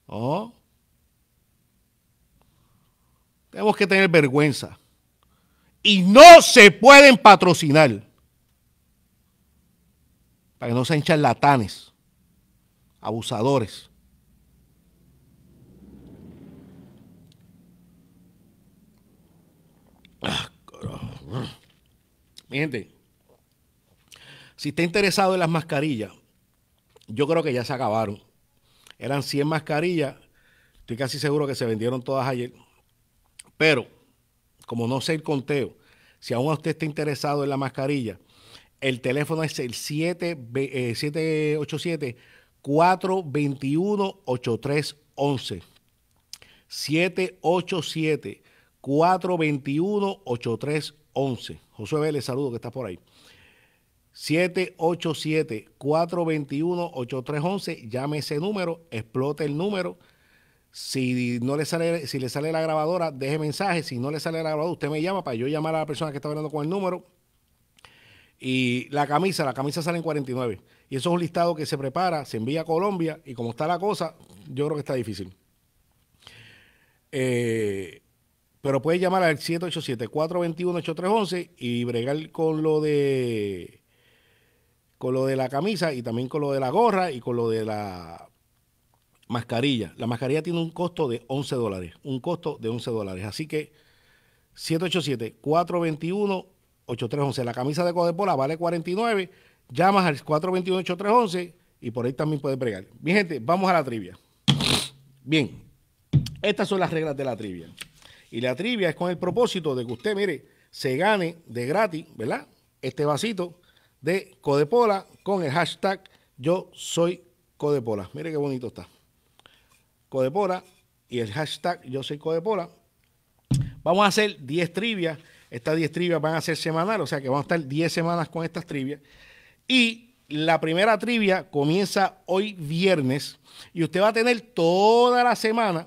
Oh, tenemos que tener vergüenza. Y no se pueden patrocinar. Para que no sean charlatanes, abusadores. Ah, Miren. si está interesado en las mascarillas, yo creo que ya se acabaron. Eran 100 mascarillas. Estoy casi seguro que se vendieron todas ayer. Pero, como no sé el conteo, si aún usted está interesado en la mascarilla, el teléfono es el 787 421 8311. 787 421 8311. Josué Vélez, saludo que está por ahí. 787 421 8311. Llame ese número, explote el número si no le sale, si le sale la grabadora, deje mensaje. Si no le sale la grabadora, usted me llama para yo llamar a la persona que está hablando con el número. Y la camisa, la camisa sale en 49. Y eso es un listado que se prepara, se envía a Colombia. Y como está la cosa, yo creo que está difícil. Eh, pero puede llamar al 787-421-8311 y bregar con lo de con lo de la camisa y también con lo de la gorra y con lo de la mascarilla. La mascarilla tiene un costo de 11 dólares. Un costo de 11 dólares. Así que 787-421-8311. La camisa de Codepola vale 49. Llamas al 421-8311 y por ahí también puedes pregar. bien gente, vamos a la trivia. Bien, estas son las reglas de la trivia. Y la trivia es con el propósito de que usted, mire, se gane de gratis, ¿verdad? Este vasito de Codepola con el hashtag yo soy Codepola. Mire qué bonito está. Codepora y el hashtag yo soy Vamos a hacer 10 trivias. Estas 10 trivias van a ser semanales, o sea que vamos a estar 10 semanas con estas trivias. Y la primera trivia comienza hoy viernes y usted va a tener toda la semana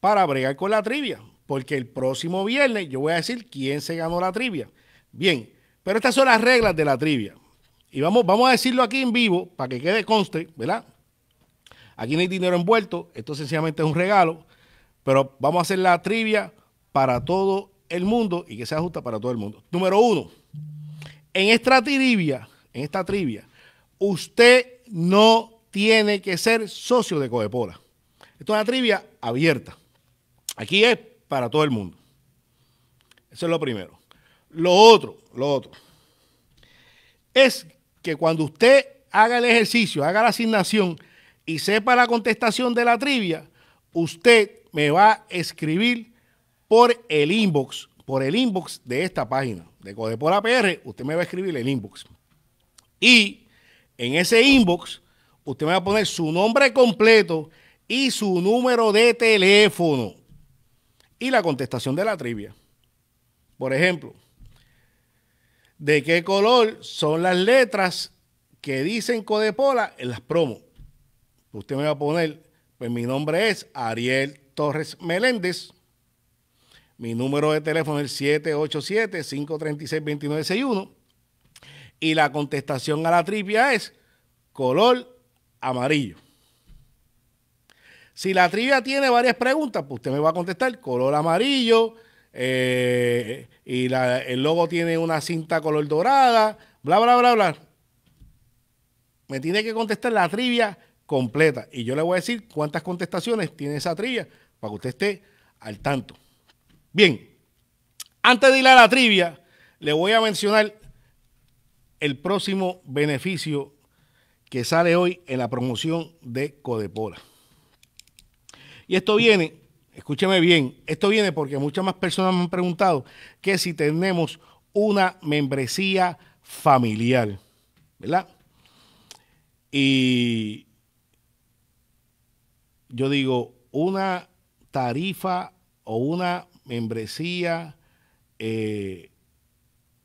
para bregar con la trivia, porque el próximo viernes yo voy a decir quién se ganó la trivia. Bien, pero estas son las reglas de la trivia. Y vamos, vamos a decirlo aquí en vivo para que quede conste, ¿verdad? Aquí no hay dinero envuelto, esto sencillamente es un regalo, pero vamos a hacer la trivia para todo el mundo y que sea justa para todo el mundo. Número uno, en esta trivia, en esta trivia, usted no tiene que ser socio de Codepora. Esto es una trivia abierta. Aquí es para todo el mundo. Eso es lo primero. Lo otro, lo otro, es que cuando usted haga el ejercicio, haga la asignación, y sepa la contestación de la trivia, usted me va a escribir por el inbox, por el inbox de esta página, de Codepola PR, usted me va a escribir el inbox. Y en ese inbox, usted me va a poner su nombre completo y su número de teléfono y la contestación de la trivia. Por ejemplo, ¿de qué color son las letras que dicen Codepola en las promos? usted me va a poner, pues mi nombre es Ariel Torres Meléndez. Mi número de teléfono es 787-536-2961. Y la contestación a la trivia es color amarillo. Si la trivia tiene varias preguntas, pues usted me va a contestar color amarillo. Eh, y el logo tiene una cinta color dorada, bla, bla, bla, bla. Me tiene que contestar la trivia completa. Y yo le voy a decir cuántas contestaciones tiene esa trivia para que usted esté al tanto. Bien, antes de ir a la trivia, le voy a mencionar el próximo beneficio que sale hoy en la promoción de Codepola. Y esto viene, escúcheme bien, esto viene porque muchas más personas me han preguntado que si tenemos una membresía familiar, ¿verdad? Y yo digo, una tarifa o una membresía eh,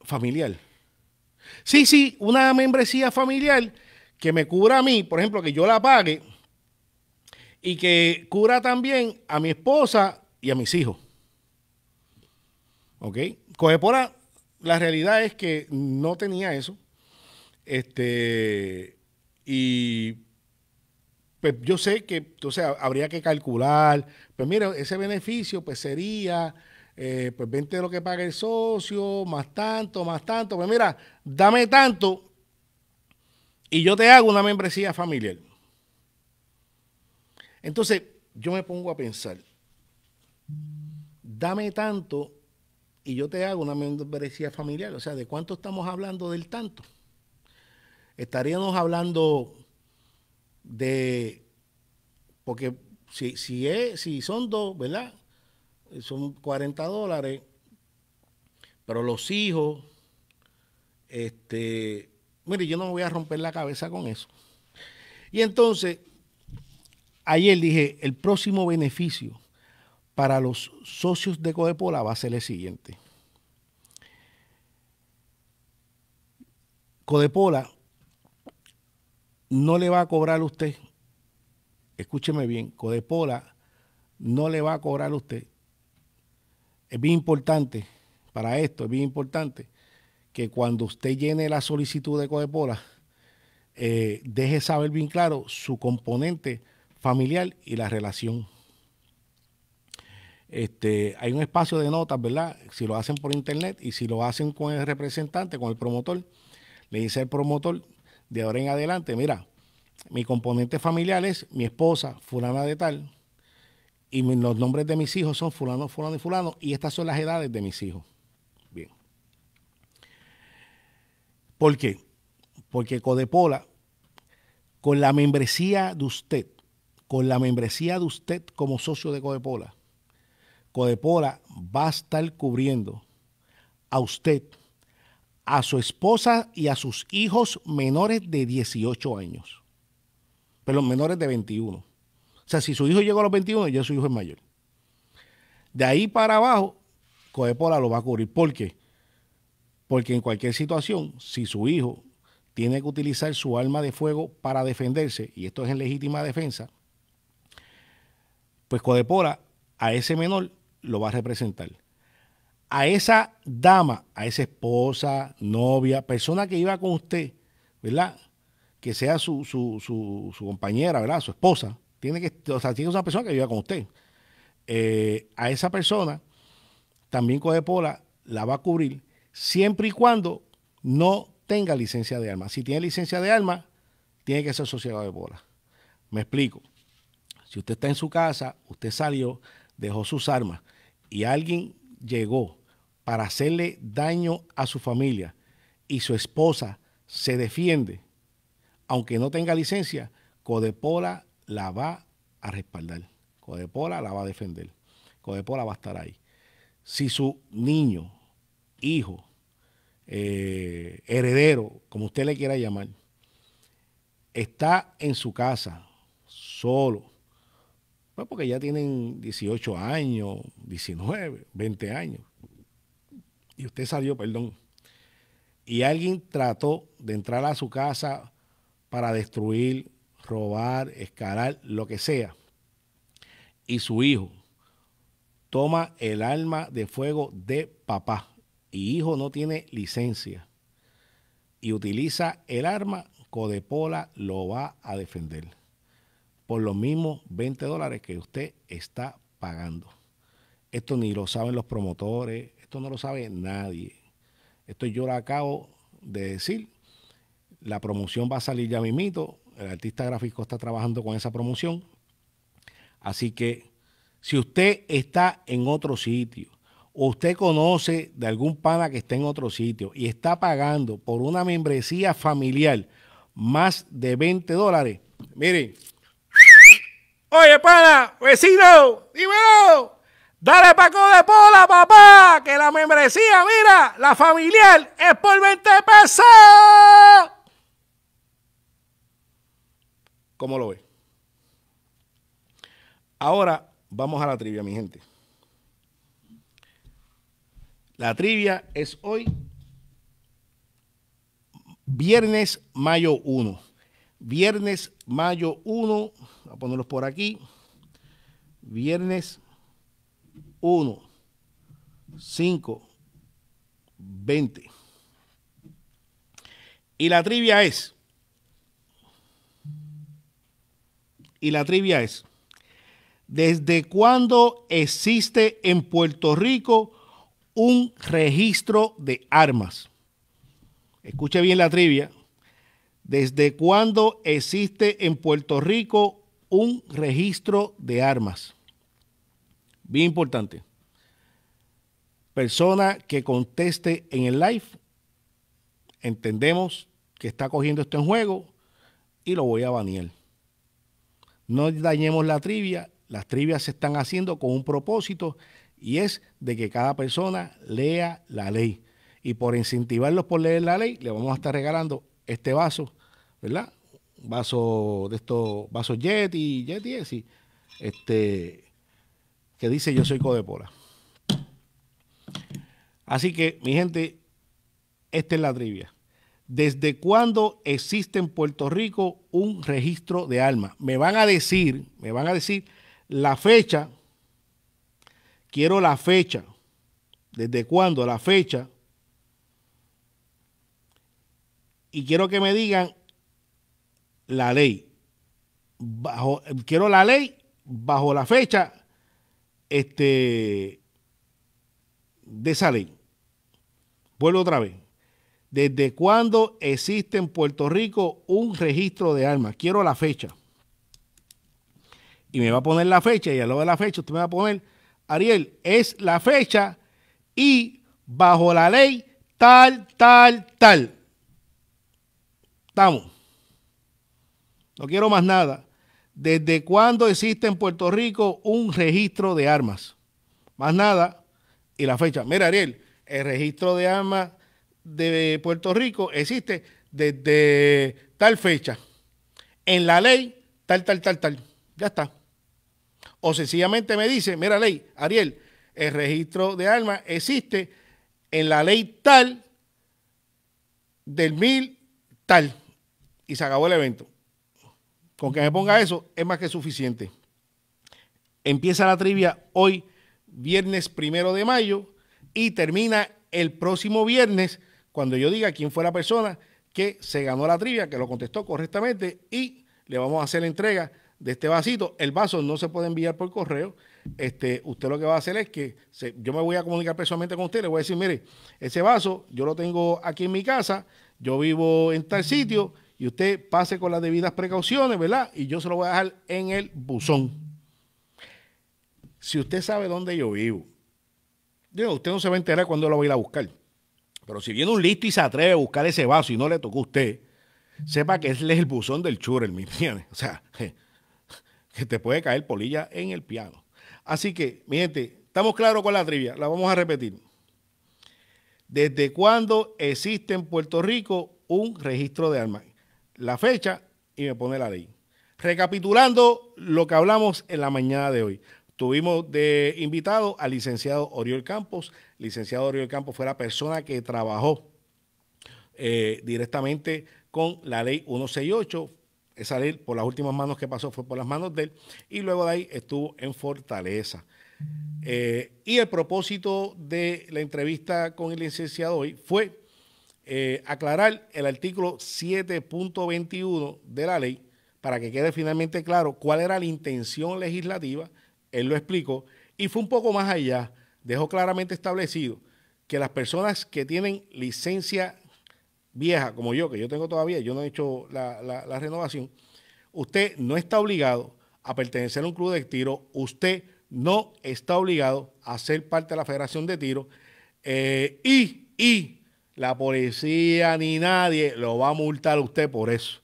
familiar. Sí, sí, una membresía familiar que me cubra a mí, por ejemplo, que yo la pague y que cubra también a mi esposa y a mis hijos. ¿Ok? ahí. la realidad es que no tenía eso. Este, y pues yo sé que sea, habría que calcular, pues mira, ese beneficio pues sería, eh, pues 20 de lo que paga el socio, más tanto, más tanto, pues mira, dame tanto y yo te hago una membresía familiar. Entonces yo me pongo a pensar, dame tanto y yo te hago una membresía familiar, o sea, ¿de cuánto estamos hablando del tanto? Estaríamos hablando de, porque si, si, es, si son dos, ¿verdad? Son 40 dólares, pero los hijos, este, mire, yo no me voy a romper la cabeza con eso. Y entonces, ayer dije, el próximo beneficio para los socios de Codepola va a ser el siguiente. Codepola no le va a cobrar usted, escúcheme bien, Codepola no le va a cobrar usted. Es bien importante, para esto es bien importante, que cuando usted llene la solicitud de Codepola, eh, deje saber bien claro su componente familiar y la relación. Este, hay un espacio de notas, ¿verdad? Si lo hacen por internet y si lo hacen con el representante, con el promotor, le dice el promotor de ahora en adelante, mira, mi componente familiar es mi esposa, fulana de tal, y los nombres de mis hijos son fulano, fulano y fulano, y estas son las edades de mis hijos. Bien. ¿Por qué? Porque Codepola, con la membresía de usted, con la membresía de usted como socio de Codepola, Codepola va a estar cubriendo a usted a su esposa y a sus hijos menores de 18 años. Pero menores de 21. O sea, si su hijo llegó a los 21, ya su hijo es mayor. De ahí para abajo, Codepora lo va a cubrir. ¿Por qué? Porque en cualquier situación, si su hijo tiene que utilizar su arma de fuego para defenderse, y esto es en legítima defensa, pues Codepora a ese menor lo va a representar a esa dama, a esa esposa, novia, persona que iba con usted, ¿verdad? Que sea su, compañera, ¿verdad? Su esposa. Tiene que, o sea, tiene que ser una persona que viva con usted. Eh, a esa persona, también con pola, la va a cubrir siempre y cuando no tenga licencia de armas. Si tiene licencia de alma, tiene que ser sociedad de bola. Me explico. Si usted está en su casa, usted salió, dejó sus armas y alguien llegó para hacerle daño a su familia y su esposa se defiende, aunque no tenga licencia, Codepola la va a respaldar. Codepola la va a defender. Codepola va a estar ahí. Si su niño, hijo, eh, heredero, como usted le quiera llamar, está en su casa, solo, pues porque ya tienen 18 años, 19, 20 años, y usted salió, perdón, y alguien trató de entrar a su casa para destruir, robar, escalar, lo que sea, y su hijo toma el arma de fuego de papá y hijo no tiene licencia y utiliza el arma, Codepola lo va a defender por los mismos 20 dólares que usted está pagando. Esto ni lo saben los promotores, esto no lo sabe nadie. Esto yo lo acabo de decir. La promoción va a salir ya mismito. El artista gráfico está trabajando con esa promoción. Así que si usted está en otro sitio o usted conoce de algún pana que está en otro sitio y está pagando por una membresía familiar más de 20 dólares, miren. Oye, pana, vecino, dímelo. Dale Paco de Pola, papá, que la membresía, mira, la familiar es por 20 pesos. ¿Cómo lo ve? Ahora vamos a la trivia, mi gente. La trivia es hoy, viernes, mayo 1. Viernes, mayo 1, a ponerlos por aquí. Viernes, uno, 5, 20. Y la trivia es, y la trivia es, ¿desde cuándo existe en Puerto Rico un registro de armas? Escuche bien la trivia. ¿Desde cuándo existe en Puerto Rico un registro de armas? bien importante. Persona que conteste en el live, entendemos que está cogiendo esto en juego y lo voy a banear. No dañemos la trivia, las trivias se están haciendo con un propósito y es de que cada persona lea la ley. Y por incentivarlos por leer la ley, le vamos a estar regalando este vaso, ¿verdad? vaso de estos, vasos Yeti, Yeti, sí. Este, que dice yo soy Codepola. Así que, mi gente, esta es la trivia. ¿Desde cuándo existe en Puerto Rico un registro de armas? Me van a decir, me van a decir la fecha. Quiero la fecha. ¿Desde cuándo? La fecha. Y quiero que me digan la ley. Bajo, quiero la ley bajo la fecha este, de esa ley. Vuelvo otra vez. ¿Desde cuándo existe en Puerto Rico un registro de armas? Quiero la fecha. Y me va a poner la fecha, y al lado de la fecha usted me va a poner, Ariel, es la fecha y bajo la ley tal, tal, tal. Estamos. No quiero más nada. ¿Desde cuándo existe en Puerto Rico un registro de armas? Más nada, y la fecha. Mira, Ariel, el registro de armas de Puerto Rico existe desde tal fecha. En la ley, tal, tal, tal, tal. Ya está. O sencillamente me dice, mira, ley, Ariel, el registro de armas existe en la ley tal del mil tal. Y se acabó el evento. Con que me ponga eso es más que suficiente. Empieza la trivia hoy, viernes primero de mayo, y termina el próximo viernes cuando yo diga quién fue la persona que se ganó la trivia, que lo contestó correctamente y le vamos a hacer la entrega de este vasito. El vaso no se puede enviar por correo. Este, usted lo que va a hacer es que yo me voy a comunicar personalmente con usted, le voy a decir, mire, ese vaso yo lo tengo aquí en mi casa, yo vivo en tal sitio, y usted pase con las debidas precauciones, ¿verdad? Y yo se lo voy a dejar en el buzón. Si usted sabe dónde yo vivo, digo, usted no se va a enterar cuando lo va a ir a buscar. Pero si viene un listo y se atreve a buscar ese vaso y no le tocó a usted, sepa que es el buzón del churel, mi entiende? O sea, que te puede caer polilla en el piano. Así que, mi gente, estamos claros con la trivia, la vamos a repetir. ¿Desde cuándo existe en Puerto Rico un registro de armas? la fecha y me pone la ley. Recapitulando lo que hablamos en la mañana de hoy. Tuvimos de invitado al licenciado Oriol Campos. licenciado Oriol Campos fue la persona que trabajó eh, directamente con la ley 168. Esa ley por las últimas manos que pasó fue por las manos de él. Y luego de ahí estuvo en Fortaleza. Eh, y el propósito de la entrevista con el licenciado hoy fue eh, aclarar el artículo 7.21 de la ley para que quede finalmente claro cuál era la intención legislativa, él lo explicó, y fue un poco más allá, dejó claramente establecido que las personas que tienen licencia vieja, como yo, que yo tengo todavía, yo no he hecho la, renovación, usted no está obligado a pertenecer a un club de tiro, usted no está obligado a ser parte de la Federación de Tiro, eh, y la policía ni nadie lo va a multar a usted por eso.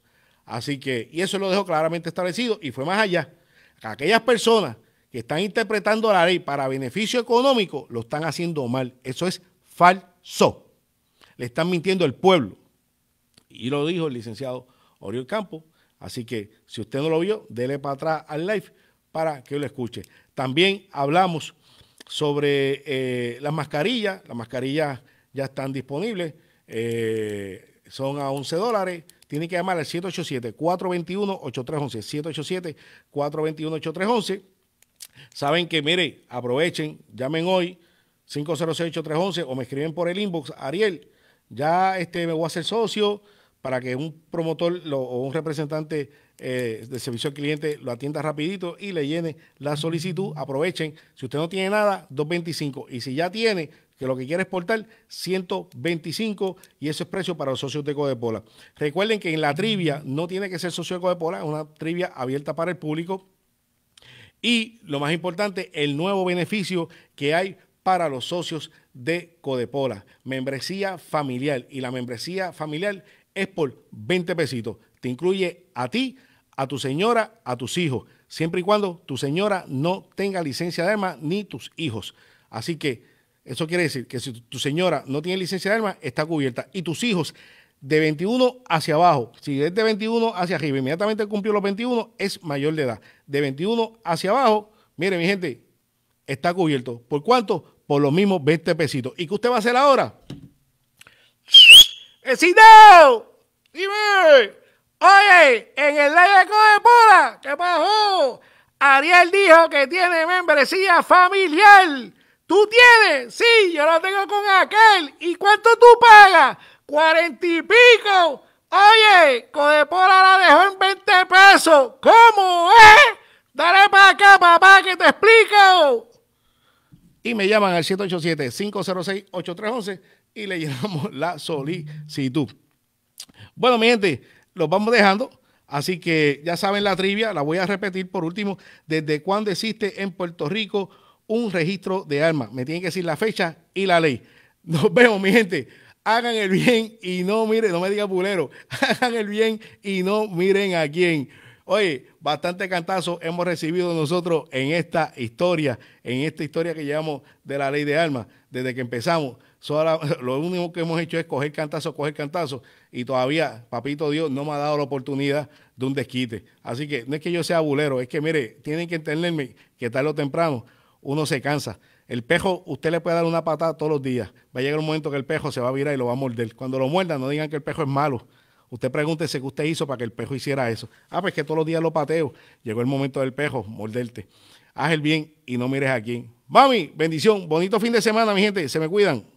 Así que, y eso lo dejó claramente establecido y fue más allá. Aquellas personas que están interpretando la ley para beneficio económico lo están haciendo mal. Eso es falso. Le están mintiendo el pueblo. Y lo dijo el licenciado Oriol Campo. Así que si usted no lo vio, dele para atrás al live para que lo escuche. También hablamos sobre eh, las mascarillas, las mascarillas ya están disponibles. Eh, son a 11 dólares. Tienen que llamar al 787-421-8311. 787-421-8311. Saben que, mire, aprovechen, llamen hoy 506-8311 o me escriben por el inbox, Ariel, ya este, me voy a hacer socio para que un promotor o un representante eh, de servicio al cliente lo atienda rapidito y le llene la solicitud. Aprovechen, si usted no tiene nada, 225. Y si ya tiene, que lo que quiere portar 125 y ese es precio para los socios de Codepola. Recuerden que en la trivia no tiene que ser socio de Codepola, es una trivia abierta para el público. Y lo más importante, el nuevo beneficio que hay para los socios de Codepola, membresía familiar. Y la membresía familiar es por 20 pesitos. Te incluye a ti, a tu señora, a tus hijos, siempre y cuando tu señora no tenga licencia de arma ni tus hijos. Así que eso quiere decir que si tu señora no tiene licencia de arma está cubierta. Y tus hijos de 21 hacia abajo, si es de 21 hacia arriba, inmediatamente cumplió los 21, es mayor de edad. De 21 hacia abajo, mire mi gente, está cubierto. ¿Por cuánto? Por los mismos 20 pesitos. ¿Y qué usted va a hacer ahora? ¡Vecino! ¡Dime! Oye, en el live de Codepola, ¿qué pasó? Ariel dijo que tiene membresía familiar ¿Tú tienes? Sí, yo lo tengo con aquel. ¿Y cuánto tú pagas? Cuarenta y pico. Oye, Codepora la dejó en 20 pesos. ¿Cómo es? Eh? Dale para acá, papá, que te explico. Y me llaman al 787-506-8311 y le llenamos la solicitud. Bueno, mi gente, los vamos dejando. Así que ya saben la trivia, la voy a repetir por último. ¿Desde cuándo existe en Puerto Rico? un registro de armas. Me tienen que decir la fecha y la ley. Nos vemos, mi gente. Hagan el bien y no miren, no me diga bulero Hagan el bien y no miren a quién. Oye, bastante cantazo hemos recibido nosotros en esta historia, en esta historia que llevamos de la ley de armas, desde que empezamos. Solo, lo único que hemos hecho es coger cantazo, coger cantazo, y todavía, papito Dios, no me ha dado la oportunidad de un desquite. Así que no es que yo sea bulero, es que mire, tienen que entenderme que tarde o temprano uno se cansa. El pejo, usted le puede dar una patada todos los días. Va a llegar un momento que el pejo se va a virar y lo va a morder. Cuando lo muerda, no digan que el pejo es malo. Usted pregúntese qué usted hizo para que el pejo hiciera eso. Ah, pues que todos los días lo pateo. Llegó el momento del pejo, morderte. Haz el bien y no mires a quién. Mami, bendición. Bonito fin de semana, mi gente. Se me cuidan.